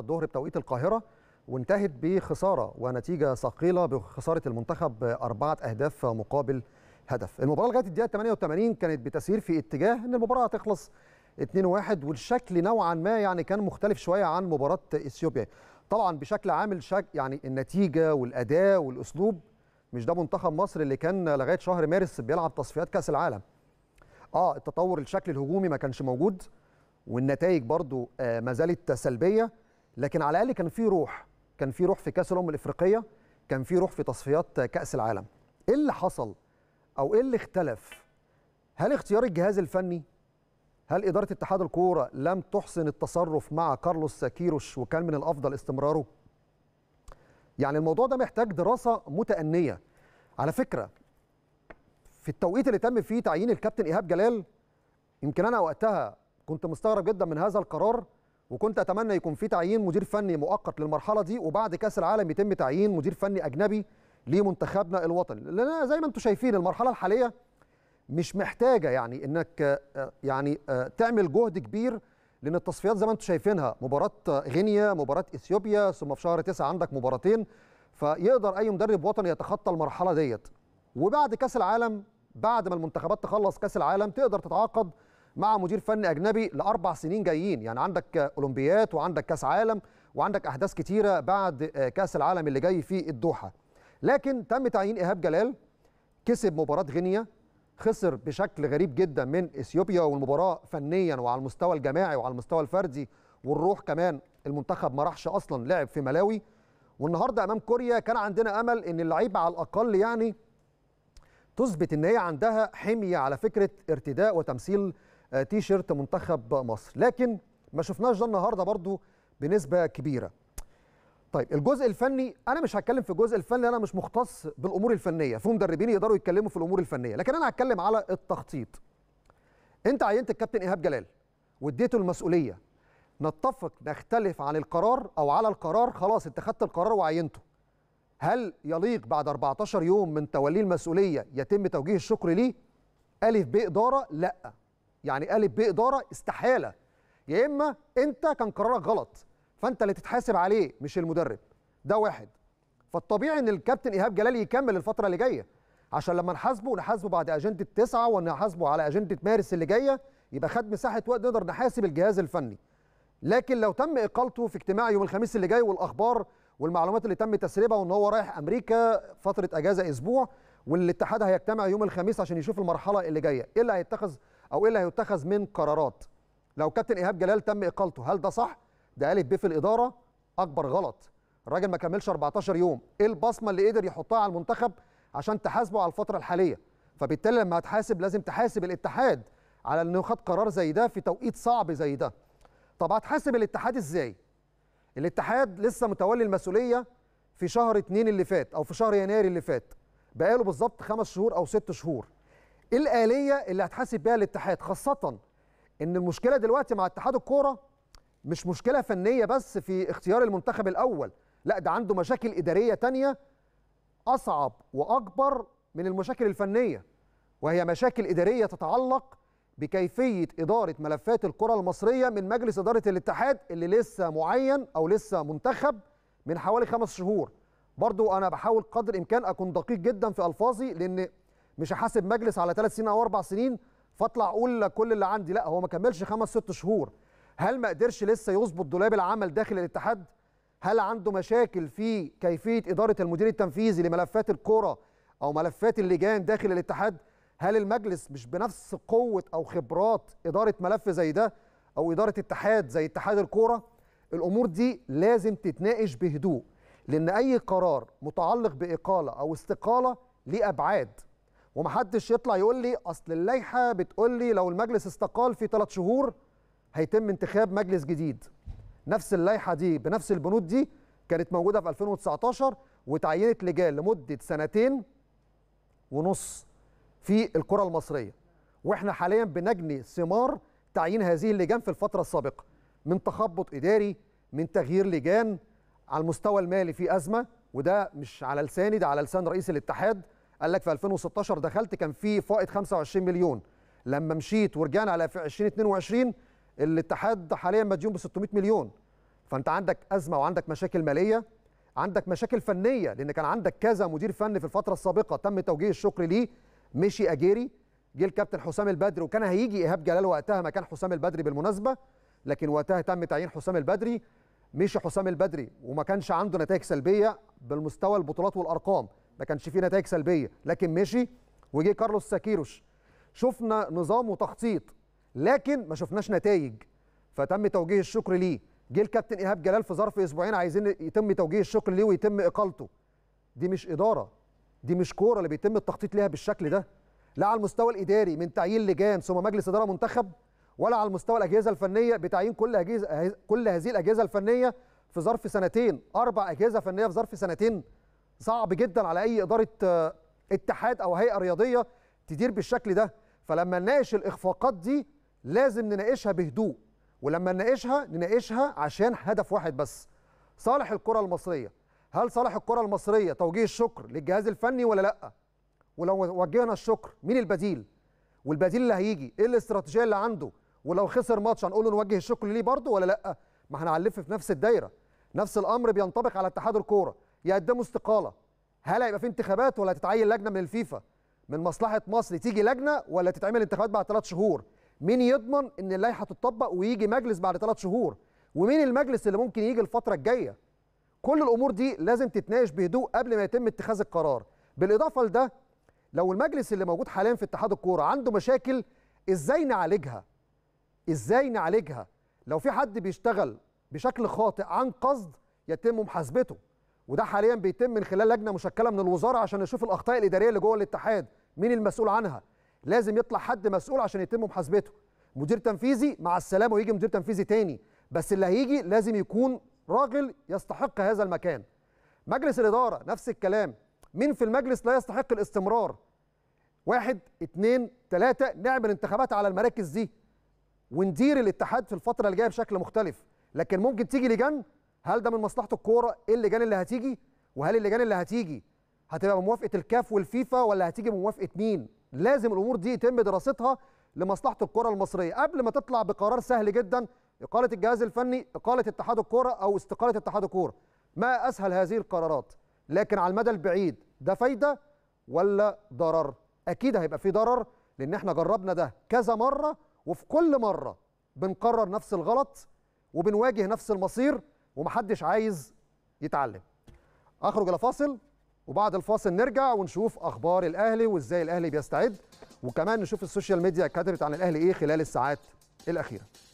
الظهر بتوقيت القاهرة وانتهت بخسارة ونتيجة ثقيلة بخسارة المنتخب أربعة أهداف مقابل هدف المباراة لغاية الدقيقة 88 كانت بتسير في اتجاه أن المباراة هتخلص 2-1 والشكل نوعا ما يعني كان مختلف شوية عن مباراة إثيوبيا طبعا بشكل عام الشك يعني النتيجة والأداء والأسلوب مش ده منتخب مصر اللي كان لغاية شهر مارس بيلعب تصفيات كأس العالم اه التطور الشكل الهجومي ما كانش موجود والنتائج برضو آه ما زالت سلبيه لكن على الاقل كان في روح كان في روح في كاس الامم الافريقيه كان في روح في تصفيات كاس العالم ايه اللي حصل او ايه اللي اختلف هل اختيار الجهاز الفني هل اداره اتحاد الكوره لم تحسن التصرف مع كارلوس كيروش وكان من الافضل استمراره يعني الموضوع ده محتاج دراسه متأنيه على فكره في التوقيت اللي تم فيه تعيين الكابتن ايهاب جلال يمكن انا وقتها كنت مستغرب جدا من هذا القرار وكنت اتمنى يكون في تعيين مدير فني مؤقت للمرحله دي وبعد كاس العالم يتم تعيين مدير فني اجنبي لمنتخبنا الوطني لان زي ما انتم شايفين المرحله الحاليه مش محتاجه يعني انك آه، يعني آه، تعمل جهد كبير لان التصفيات زي ما انتم شايفينها مباراه غينيا مباراه اثيوبيا ثم في شهر 9 عندك مباراتين فيقدر اي مدرب وطني يتخطى المرحله ديت وبعد كاس العالم بعد ما المنتخبات تخلص كاس العالم تقدر تتعاقد مع مدير فني اجنبي لاربع سنين جايين يعني عندك اولمبيات وعندك كاس عالم وعندك احداث كتيره بعد كاس العالم اللي جاي في الدوحه لكن تم تعيين ايهاب جلال كسب مباراه غينيا خسر بشكل غريب جدا من اثيوبيا والمباراه فنيا وعلى المستوى الجماعي وعلى المستوى الفردي والروح كمان المنتخب ما راحش اصلا لعب في ملاوي والنهارده امام كوريا كان عندنا امل ان اللعيبه على الاقل يعني تثبت ان هي عندها حميه على فكره ارتداء وتمثيل آه، تي شيرت منتخب مصر لكن ما شفناش ده النهارده برضو بنسبه كبيره طيب الجزء الفني انا مش هتكلم في الجزء الفني انا مش مختص بالامور الفنيه في مدربين يقدروا يتكلموا في الامور الفنيه لكن انا هتكلم على التخطيط انت عينت الكابتن ايهاب جلال واديته المسؤوليه نتفق نختلف عن القرار او على القرار خلاص انت خدت القرار وعينته هل يليق بعد 14 يوم من توليه المسؤوليه يتم توجيه الشكر ليه الف باداره لا يعني قالب باداره استحاله يا اما انت كان قرارك غلط فانت اللي تتحاسب عليه مش المدرب ده واحد فالطبيعي ان الكابتن ايهاب جلال يكمل الفتره اللي جايه عشان لما نحاسبه نحاسبه بعد اجنده تسعه ونحاسبه على اجنده مارس اللي جايه يبقى خد مساحه وقت نقدر نحاسب الجهاز الفني لكن لو تم اقالته في اجتماع يوم الخميس اللي جاي والاخبار والمعلومات اللي تم تسريبها وان هو رايح امريكا فتره اجازه اسبوع والاتحاد هيجتمع يوم الخميس عشان يشوف المرحله اللي جايه ايه اللي هيتخذ او ايه اللي هيتخذ من قرارات لو كابتن ايهاب جلال تم اقالته هل ده صح ده الف ب في الاداره اكبر غلط الراجل ما كملش 14 يوم ايه البصمه اللي قدر يحطها على المنتخب عشان تحاسبه على الفتره الحاليه فبالتالي لما هتحاسب لازم تحاسب الاتحاد على انه خد قرار زي ده في توقيت صعب زي ده طب هتحاسب الاتحاد ازاي الاتحاد لسه متولي المسؤوليه في شهر اتنين اللي فات او في شهر يناير اللي فات بقاله بالظبط خمس شهور او ست شهور ايه الاليه اللي هتحاسب بيها الاتحاد خاصه ان المشكله دلوقتي مع اتحاد الكوره مش مشكله فنيه بس في اختيار المنتخب الاول لا ده عنده مشاكل اداريه تانية اصعب واكبر من المشاكل الفنيه وهي مشاكل اداريه تتعلق بكيفيه اداره ملفات الكره المصريه من مجلس اداره الاتحاد اللي لسه معين او لسه منتخب من حوالي خمس شهور برضو انا بحاول قدر الامكان اكون دقيق جدا في الفاظي لان مش هحاسب مجلس على ثلاث سنين او اربع سنين فاطلع اقول كل اللي عندي لا هو ما كملش خمس ست شهور هل ما قدرش لسه يظبط دولاب العمل داخل الاتحاد هل عنده مشاكل في كيفيه اداره المدير التنفيذي لملفات الكره او ملفات اللجان داخل الاتحاد هل المجلس مش بنفس قوه او خبرات اداره ملف زي ده او اداره اتحاد زي اتحاد الكوره الامور دي لازم تتناقش بهدوء لان اي قرار متعلق باقاله او استقاله ليه ابعاد ومحدش يطلع يقول لي اصل اللائحه بتقول لي لو المجلس استقال في ثلاث شهور هيتم انتخاب مجلس جديد نفس اللائحه دي بنفس البنود دي كانت موجوده في 2019 وتعينت لجان لمده سنتين ونص في الكره المصريه واحنا حاليا بنجني ثمار تعيين هذه اللجان في الفتره السابقه من تخبط اداري من تغيير لجان على المستوى المالي في ازمه وده مش على لساني ده على لسان رئيس الاتحاد قال لك في 2016 دخلت كان في فائض 25 مليون لما مشيت ورجعنا على 2022 الاتحاد حاليا مديون ب 600 مليون فانت عندك ازمه وعندك مشاكل ماليه عندك مشاكل فنيه لان كان عندك كذا مدير فني في الفتره السابقه تم توجيه الشكر ليه مشي اجيري جه الكابتن حسام البدري وكان هيجي ايهاب جلال وقتها مكان حسام البدري بالمناسبه لكن وقتها تم تعيين حسام البدري مشي حسام البدري وما كانش عنده نتائج سلبيه بالمستوى البطولات والارقام ما كانش فيه نتائج سلبيه لكن مشي وجي كارلوس ساكيروش شفنا نظام وتخطيط لكن ما شفناش نتائج فتم توجيه الشكر ليه جه الكابتن ايهاب جلال في ظرف اسبوعين عايزين يتم توجيه الشكر ليه ويتم اقالته دي مش اداره دي مش كوره اللي بيتم التخطيط ليها بالشكل ده لا على المستوى الاداري من تعيين لجان ثم مجلس اداره منتخب ولا على المستوى الاجهزه الفنيه بتعيين كل اجهزه كل هذه الاجهزه الفنيه في ظرف سنتين اربع اجهزه فنيه في ظرف سنتين صعب جدا على اي اداره آه، اتحاد او هيئه رياضيه تدير بالشكل ده فلما نناقش الاخفاقات دي لازم نناقشها بهدوء ولما نناقشها نناقشها عشان هدف واحد بس صالح الكره المصريه هل صالح الكره المصريه توجيه الشكر للجهاز الفني ولا لا ولو وجهنا الشكر مين البديل والبديل اللي هيجي ايه الاستراتيجيه اللي عنده ولو خسر ماتش هنقول له نوجه الشكر ليه برضه ولا لا ما هنعلف في نفس الدايره نفس الامر بينطبق على اتحاد الكوره يقدموا استقاله هل هيبقى في انتخابات ولا تتعين لجنه من الفيفا من مصلحه مصر تيجي لجنه ولا تتعمل انتخابات بعد ثلاث شهور مين يضمن ان اللائحه تطبق ويجي مجلس بعد ثلاث شهور ومين المجلس اللي ممكن يجي الفتره الجايه كل الامور دي لازم تتناقش بهدوء قبل ما يتم اتخاذ القرار بالاضافه لده لو المجلس اللي موجود حاليا في اتحاد الكوره عنده مشاكل ازاي نعالجها ازاي نعالجها لو في حد بيشتغل بشكل خاطئ عن قصد يتم محاسبته وده حاليا بيتم من خلال لجنه مشكله من الوزاره عشان نشوف الاخطاء الاداريه اللي جوه الاتحاد مين المسؤول عنها لازم يطلع حد مسؤول عشان يتم محاسبته مدير تنفيذي مع السلامه ويجي مدير تنفيذي تاني بس اللي هيجي لازم يكون راجل يستحق هذا المكان مجلس الاداره نفس الكلام مين في المجلس لا يستحق الاستمرار واحد اتنين تلاتة نعمل انتخابات على المراكز دي وندير الاتحاد في الفترة اللي جاية بشكل مختلف لكن ممكن تيجي لجان هل ده من مصلحه الكوره ايه اللجان اللي هتيجي وهل اللجان اللي هتيجي هتبقى بموافقه الكاف والفيفا ولا هتيجي بموافقه مين لازم الامور دي يتم دراستها لمصلحه الكره المصريه قبل ما تطلع بقرار سهل جدا اقاله الجهاز الفني اقاله اتحاد الكوره او استقاله اتحاد الكوره ما اسهل هذه القرارات لكن على المدى البعيد ده فايده ولا ضرر اكيد هيبقى في ضرر لان احنا جربنا ده كذا مره وفي كل مره بنقرر نفس الغلط وبنواجه نفس المصير ومحدش عايز يتعلم اخرج الى فاصل وبعد الفاصل نرجع ونشوف اخبار الاهلي وازاي الاهلي بيستعد وكمان نشوف السوشيال ميديا كتبت عن الاهلي ايه خلال الساعات الاخيره